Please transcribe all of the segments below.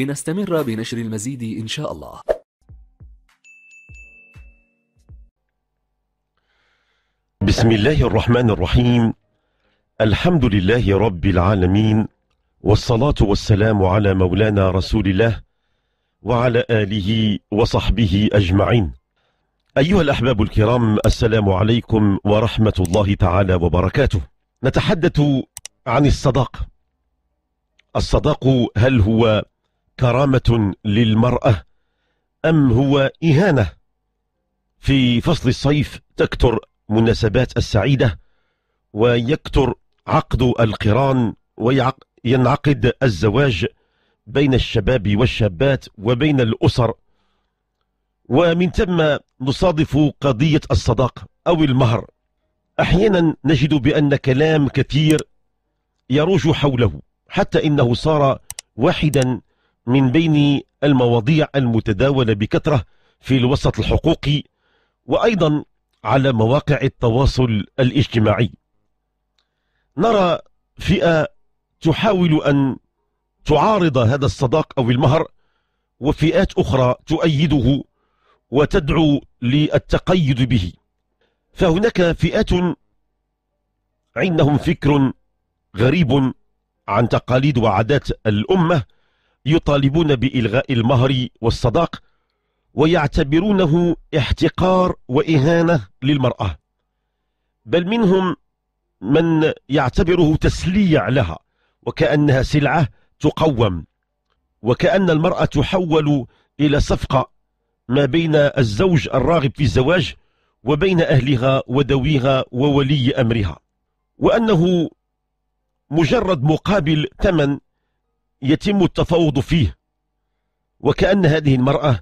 لنستمر بنشر المزيد إن شاء الله بسم الله الرحمن الرحيم الحمد لله رب العالمين والصلاة والسلام على مولانا رسول الله وعلى آله وصحبه أجمعين أيها الأحباب الكرام السلام عليكم ورحمة الله تعالى وبركاته نتحدث عن الصداق الصداق هل هو كرامة للمرأة أم هو إهانة في فصل الصيف تكتر مناسبات السعيدة ويكتر عقد القران وينعقد الزواج بين الشباب والشابات وبين الأسر ومن ثم نصادف قضية الصداق أو المهر أحيانا نجد بأن كلام كثير يروج حوله حتى إنه صار واحدا من بين المواضيع المتداولة بكثرة في الوسط الحقوقي وأيضا على مواقع التواصل الاجتماعي نرى فئة تحاول أن تعارض هذا الصداق أو المهر وفئات أخرى تؤيده وتدعو للتقيد به فهناك فئات عندهم فكر غريب عن تقاليد وعادات الأمة يطالبون بإلغاء المهر والصداق ويعتبرونه احتقار وإهانة للمرأة بل منهم من يعتبره تسليع لها وكأنها سلعة تقوم وكأن المرأة تحول إلى صفقة ما بين الزوج الراغب في الزواج وبين أهلها ودويها وولي أمرها وأنه مجرد مقابل ثمن يتم التفاوض فيه وكأن هذه المرأة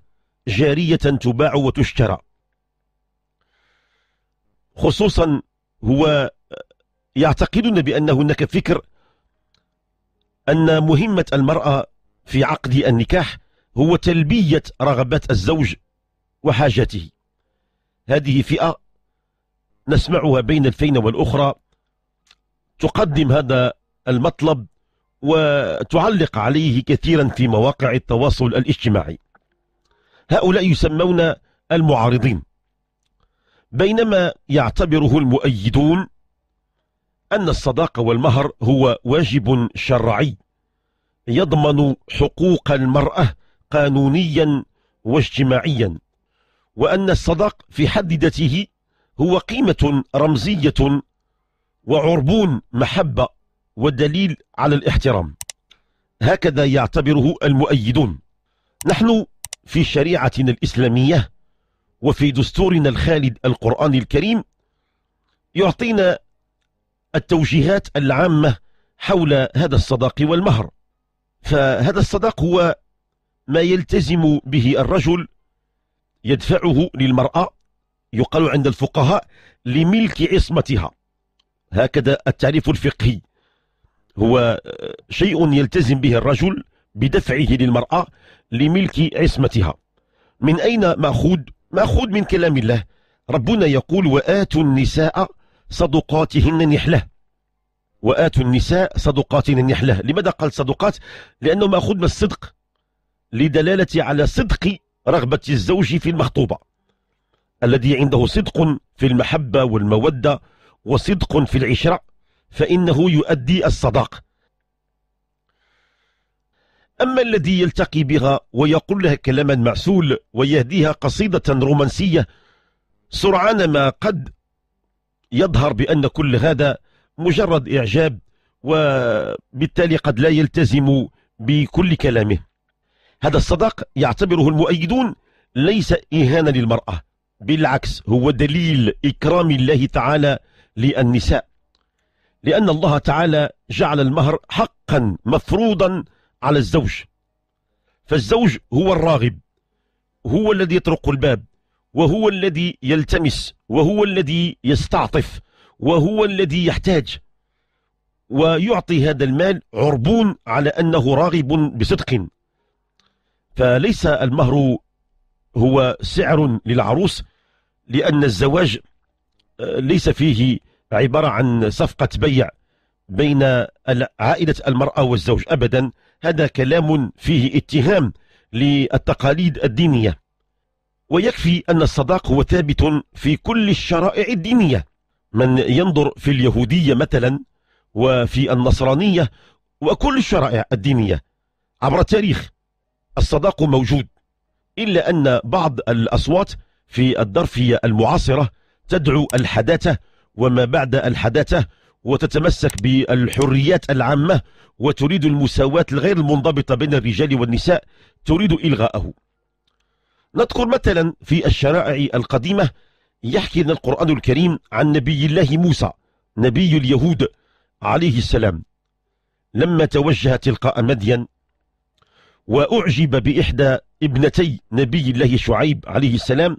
جارية تباع وتشترى خصوصا هو يعتقدون بأن هناك فكر أن مهمة المرأة في عقد النكاح هو تلبية رغبات الزوج وحاجته هذه فئة نسمعها بين الفين والأخرى تقدم هذا المطلب وتعلق عليه كثيرا في مواقع التواصل الاجتماعي هؤلاء يسمون المعارضين بينما يعتبره المؤيدون أن الصداقة والمهر هو واجب شرعي يضمن حقوق المرأة قانونيا واجتماعيا وأن الصداق في حد ذاته هو قيمة رمزية وعربون محبة والدليل على الاحترام هكذا يعتبره المؤيدون نحن في شريعتنا الإسلامية وفي دستورنا الخالد القرآن الكريم يعطينا التوجيهات العامة حول هذا الصداق والمهر فهذا الصداق هو ما يلتزم به الرجل يدفعه للمرأة يقال عند الفقهاء لملك عصمتها هكذا التعريف الفقهي هو شيء يلتزم به الرجل بدفعه للمرأة لملك عصمتها من أين مأخوذ؟ مأخوذ من كلام الله ربنا يقول وآتوا النساء صدقاتهن نحلة وآتوا النساء صدقاتهن نحلة لماذا قال صدقات؟ لأنه مأخوذ من الصدق لدلالة على صدق رغبة الزوج في المخطوبة الذي عنده صدق في المحبة والمودة وصدق في العشرة فإنه يؤدي الصداق أما الذي يلتقي بها ويقول لها كلاما معسول ويهديها قصيدة رومانسية سرعان ما قد يظهر بأن كل هذا مجرد إعجاب وبالتالي قد لا يلتزم بكل كلامه هذا الصداق يعتبره المؤيدون ليس إهانة للمرأة بالعكس هو دليل إكرام الله تعالى للنساء لأن الله تعالى جعل المهر حقا مفروضا على الزوج فالزوج هو الراغب هو الذي يطرق الباب وهو الذي يلتمس وهو الذي يستعطف وهو الذي يحتاج ويعطي هذا المال عربون على أنه راغب بصدق فليس المهر هو سعر للعروس لأن الزواج آه، ليس فيه عبارة عن صفقة بيع بين عائلة المرأة والزوج أبدا هذا كلام فيه اتهام للتقاليد الدينية ويكفي أن الصداق هو ثابت في كل الشرائع الدينية من ينظر في اليهودية مثلا وفي النصرانية وكل الشرائع الدينية عبر التاريخ الصداق موجود إلا أن بعض الأصوات في الدرفية المعاصرة تدعو الحداثة وما بعد الحداثة وتتمسك بالحريات العامة وتريد المساواة الغير المنضبطة بين الرجال والنساء تريد إلغاءه نذكر مثلا في الشرائع القديمة يحكي لنا القرآن الكريم عن نبي الله موسى نبي اليهود عليه السلام لما توجه تلقاء مدين وأعجب بإحدى ابنتي نبي الله شعيب عليه السلام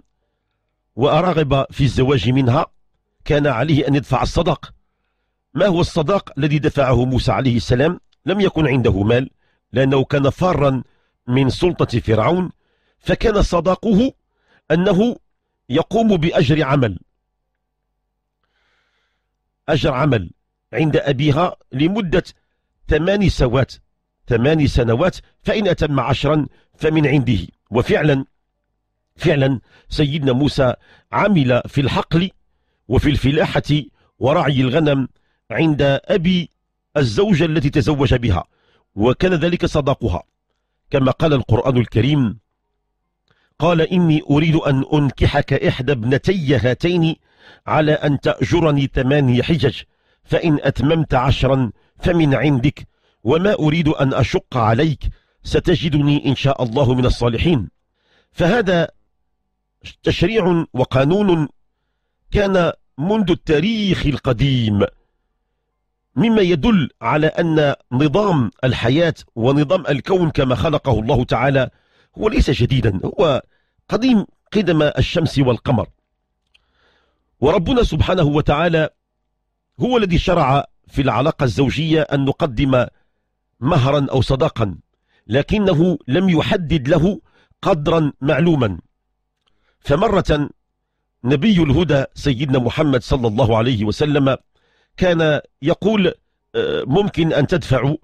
وأرغب في الزواج منها كان عليه أن يدفع الصداق ما هو الصداق الذي دفعه موسى عليه السلام لم يكن عنده مال لأنه كان فارا من سلطة فرعون فكان صداقه أنه يقوم بأجر عمل أجر عمل عند أبيها لمدة ثمان سوات ثمان سنوات فإن أتم عشرا فمن عنده وفعلا فعلا سيدنا موسى عمل في الحقل وفي الفلاحة ورعي الغنم عند أبي الزوجة التي تزوج بها وكان ذلك صداقها كما قال القرآن الكريم قال إني أريد أن أنكحك إحدى ابنتي هاتين على أن تأجرني ثماني حجج فإن أتممت عشرا فمن عندك وما أريد أن أشق عليك ستجدني إن شاء الله من الصالحين فهذا تشريع وقانون كان منذ التاريخ القديم مما يدل على أن نظام الحياة ونظام الكون كما خلقه الله تعالى هو ليس جديدا هو قديم قدم الشمس والقمر وربنا سبحانه وتعالى هو الذي شرع في العلاقة الزوجية أن نقدم مهرا أو صداقا لكنه لم يحدد له قدرا معلوما فمرة نبي الهدى سيدنا محمد صلى الله عليه وسلم كان يقول آه، ممكن أن تدفعوا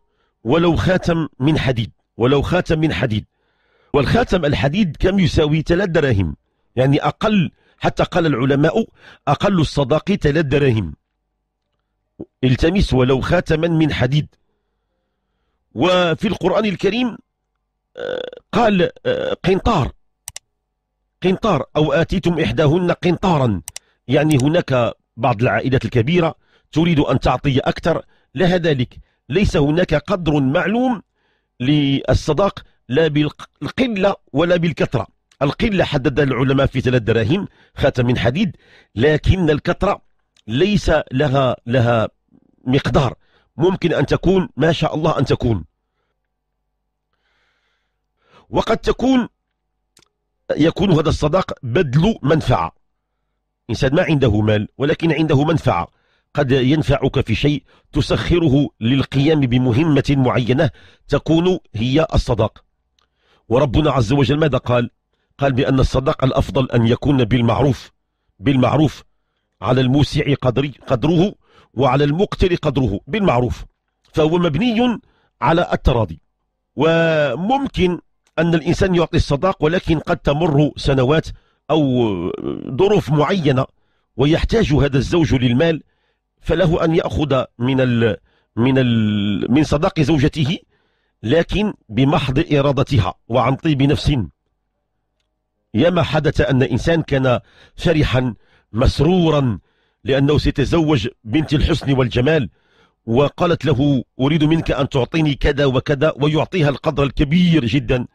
ولو خاتم من حديد ولو خاتم من حديد والخاتم الحديد كم يساوي ثلاث دراهم يعني أقل حتى قال العلماء أقل الصداق ثلاث دراهم التمس ولو خاتما من حديد وفي القرآن الكريم آه، قال آه، قنطار قنطار أو آتيتم إحداهن قنطارا يعني هناك بعض العائلات الكبيرة تريد أن تعطي أكثر لها ذلك ليس هناك قدر معلوم للصداق لا بالقلة ولا بالكثرة القلة حدد العلماء في ثلاث دراهم خاتم من حديد لكن الكثرة ليس لها لها مقدار ممكن أن تكون ما شاء الله أن تكون وقد تكون يكون هذا الصداق بدل منفعة إنسان ما عنده مال ولكن عنده منفعة قد ينفعك في شيء تسخره للقيام بمهمة معينة تكون هي الصداق وربنا عز وجل ماذا قال قال بأن الصداق الأفضل أن يكون بالمعروف بالمعروف على الموسع قدره وعلى المقتل قدره بالمعروف فهو مبني على التراضي وممكن أن الإنسان يعطي الصداق ولكن قد تمر سنوات أو ظروف معينة ويحتاج هذا الزوج للمال فله أن يأخذ من الـ من الـ من صداق زوجته لكن بمحض إرادتها وعن طيب نفس ما حدث أن إنسان كان فرحا مسرورا لأنه سيتزوج بنت الحسن والجمال وقالت له أريد منك أن تعطيني كذا وكذا ويعطيها القدر الكبير جدا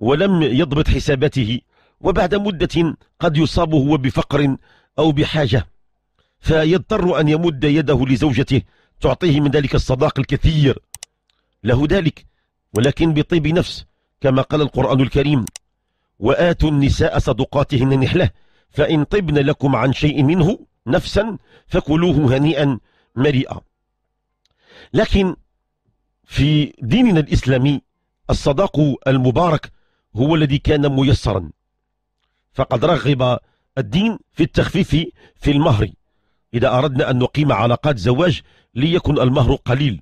ولم يضبط حساباته وبعد مدة قد يصاب هو بفقر أو بحاجة فيضطر أن يمد يده لزوجته تعطيه من ذلك الصداق الكثير له ذلك ولكن بطيب نفس كما قال القرآن الكريم وآتوا النساء صدقاتهن نحلة فإن طبن لكم عن شيء منه نفسا فكلوه هنيئا مريئا لكن في ديننا الإسلامي الصداق المبارك هو الذي كان ميسرا فقد رغب الدين في التخفيف في المهر إذا أردنا أن نقيم علاقات زواج ليكن المهر قليل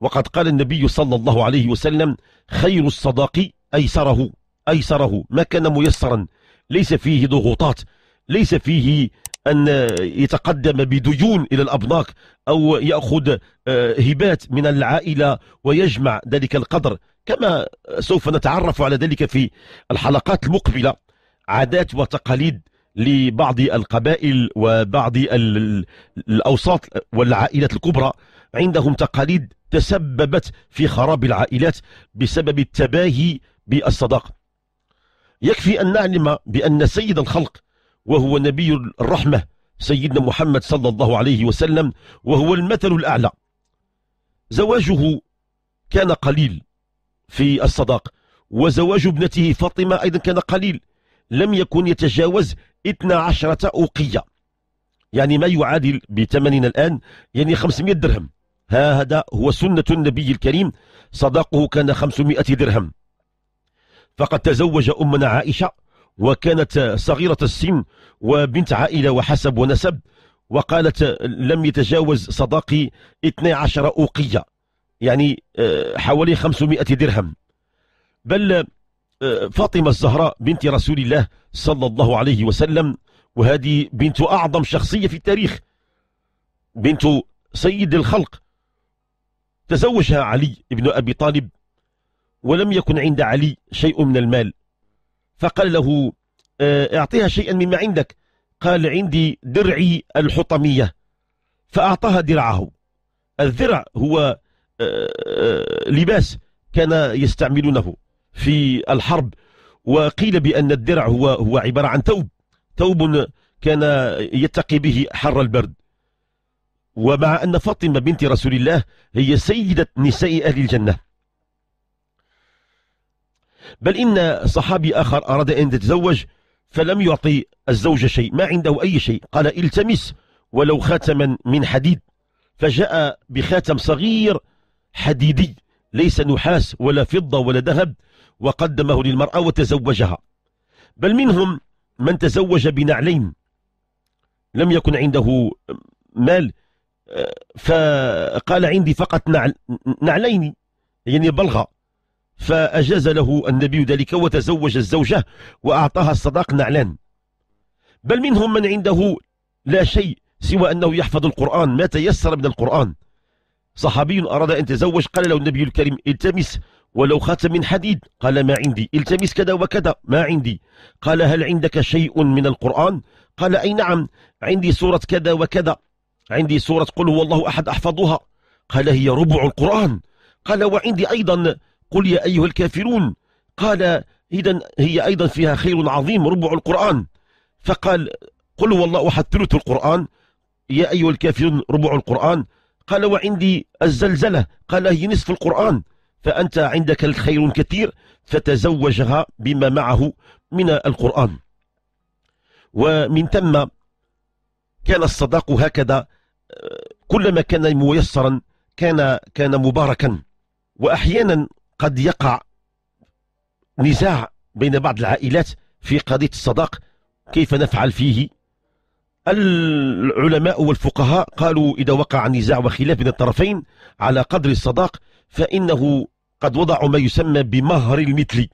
وقد قال النبي صلى الله عليه وسلم خير الصداق أيسره أيسره ما كان ميسرا ليس فيه ضغوطات ليس فيه أن يتقدم بديون إلى الأبناك أو يأخذ آه، هبات من العائلة ويجمع ذلك القدر كما سوف نتعرف على ذلك في الحلقات المقبلة عادات وتقاليد لبعض القبائل وبعض الأوساط والعائلات الكبرى عندهم تقاليد تسببت في خراب العائلات بسبب التباهي بالصداقة يكفي أن نعلم بأن سيد الخلق وهو نبي الرحمة سيدنا محمد صلى الله عليه وسلم وهو المثل الأعلى زواجه كان قليل في الصداق وزواج ابنته فاطمة أيضا كان قليل لم يكن يتجاوز 12 أوقية يعني ما يعادل بثمننا الآن يعني 500 درهم هذا هو سنة النبي الكريم صداقه كان 500 درهم فقد تزوج أمنا عائشة وكانت صغيرة السن وبنت عائلة وحسب ونسب وقالت لم يتجاوز صداقي 12 أوقية يعني آه، حوالي 500 درهم بل آه، فاطمة الزهراء بنت رسول الله صلى الله عليه وسلم وهذه بنت أعظم شخصية في التاريخ بنت سيد الخلق تزوجها علي بن أبي طالب ولم يكن عند علي شيء من المال فقال له آه، اعطيها شيئا مما عندك قال عندي درعي الحطمية فأعطاها درعه الذرع هو آه، آه، لباس كان يستعملونه في الحرب وقيل بأن الدرع هو هو عبارة عن ثوب ثوب كان يتقي به حر البرد ومع أن فاطمة بنت رسول الله هي سيدة نساء أهل الجنة بل إن صحابي آخر أراد أن يتزوج فلم يعطي الزوج شيء ما عنده أي شيء قال التمس ولو خاتما من حديد فجاء بخاتم صغير حديدي ليس نحاس ولا فضة ولا ذهب وقدمه للمرأة وتزوجها بل منهم من تزوج بنعلين لم يكن عنده مال فقال عندي فقط نعل نعلين يعني بلغة فأجاز له النبي ذلك وتزوج الزوجة وأعطاها الصداق نعلان بل منهم من عنده لا شيء سوى أنه يحفظ القرآن ما تيسر من القرآن صحابي أراد أن تزوج قال له النبي الكريم التمس ولو خاتم من حديد قال ما عندي التمس كذا وكذا ما عندي قال هل عندك شيء من القرآن قال أي نعم عندي سورة كذا وكذا عندي سورة قل هو الله أحد أحفظها قال هي ربع القرآن قال وعندي أيضا قل يا أيها الكافرون قال إذا هي أيضا فيها خير عظيم ربع القرآن فقال قل هو الله أحد ثلث القرآن يا أيها الكافرون ربع القرآن قال وعندي الزلزلة قال هي نصف القرآن فأنت عندك الخير كثير فتزوجها بما معه من القرآن ومن ثم كان الصداق هكذا كلما كان ميسرا كان كان مباركا وأحيانا قد يقع نزاع بين بعض العائلات في قضية الصداق كيف نفعل فيه العلماء والفقهاء قالوا إذا وقع نزاع وخلاف بين الطرفين على قدر الصداق فإنه قد وضعوا ما يسمى بمهر المثلي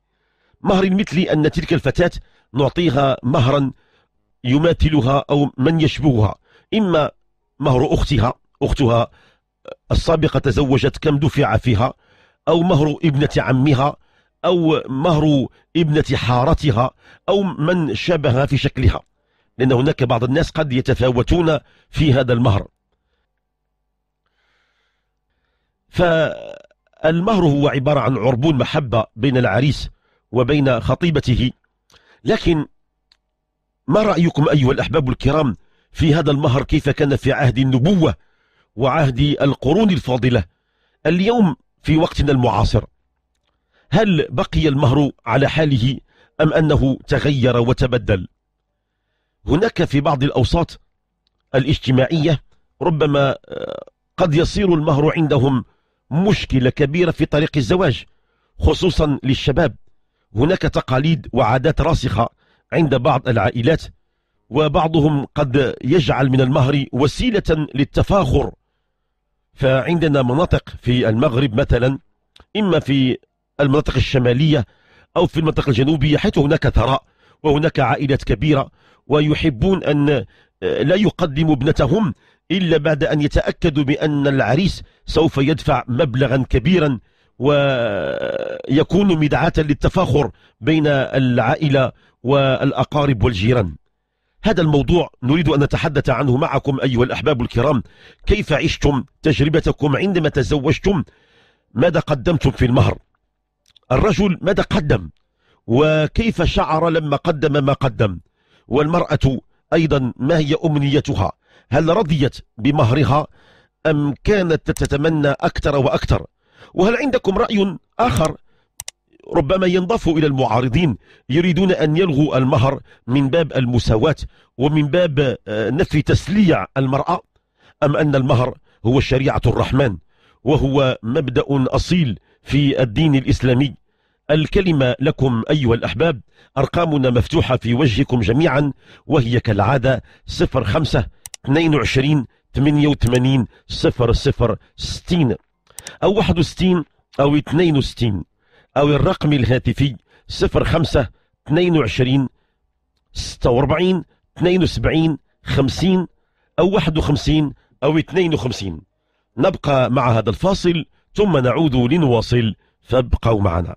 مهر المثلي أن تلك الفتاة نعطيها مهرا يماثلها أو من يشبهها إما مهر أختها أختها السابقة تزوجت كم دفع فيها أو مهر ابنة عمها أو مهر ابنة حارتها أو من شبهها في شكلها لأن هناك بعض الناس قد يتفاوتون في هذا المهر فالمهر هو عبارة عن عربون محبة بين العريس وبين خطيبته لكن ما رأيكم أيها الأحباب الكرام في هذا المهر كيف كان في عهد النبوة وعهد القرون الفاضلة اليوم في وقتنا المعاصر هل بقي المهر على حاله أم أنه تغير وتبدل هناك في بعض الأوساط الاجتماعية ربما آه، قد يصير المهر عندهم مشكلة كبيرة في طريق الزواج خصوصا للشباب هناك تقاليد وعادات راسخة عند بعض العائلات وبعضهم قد يجعل من المهر وسيلة للتفاخر فعندنا مناطق في المغرب مثلا إما في المناطق الشمالية أو في المنطقة الجنوبية حيث هناك ثراء وهناك عائلات كبيرة ويحبون أن آه، لا يقدموا ابنتهم إلا بعد أن يتأكدوا بأن العريس سوف يدفع مبلغا كبيرا ويكون مدعاة للتفاخر بين العائلة والأقارب والجيران هذا الموضوع نريد أن نتحدث عنه معكم أيها الأحباب الكرام كيف عشتم تجربتكم عندما تزوجتم ماذا قدمتم في المهر الرجل ماذا قدم وكيف شعر لما قدم ما قدم والمرأة أيضا ما هي أمنيتها هل رضيت بمهرها أم كانت تتمنى أكثر وأكثر وهل عندكم رأي آخر ربما ينضاف إلى المعارضين يريدون أن يلغوا المهر من باب المساواة ومن باب آه، نفي تسليع المرأة أم أن المهر هو شريعة الرحمن وهو مبدأ أصيل في الدين الإسلامي الكلمة لكم أيها الأحباب أرقامنا مفتوحة في وجهكم جميعا وهي كالعادة 05 22 88 00 60 أو 61 أو 62 أو الرقم الهاتفي 05 22 46 72 50 أو 51 أو 52 نبقى مع هذا الفاصل ثم نعود لنواصل فابقوا معنا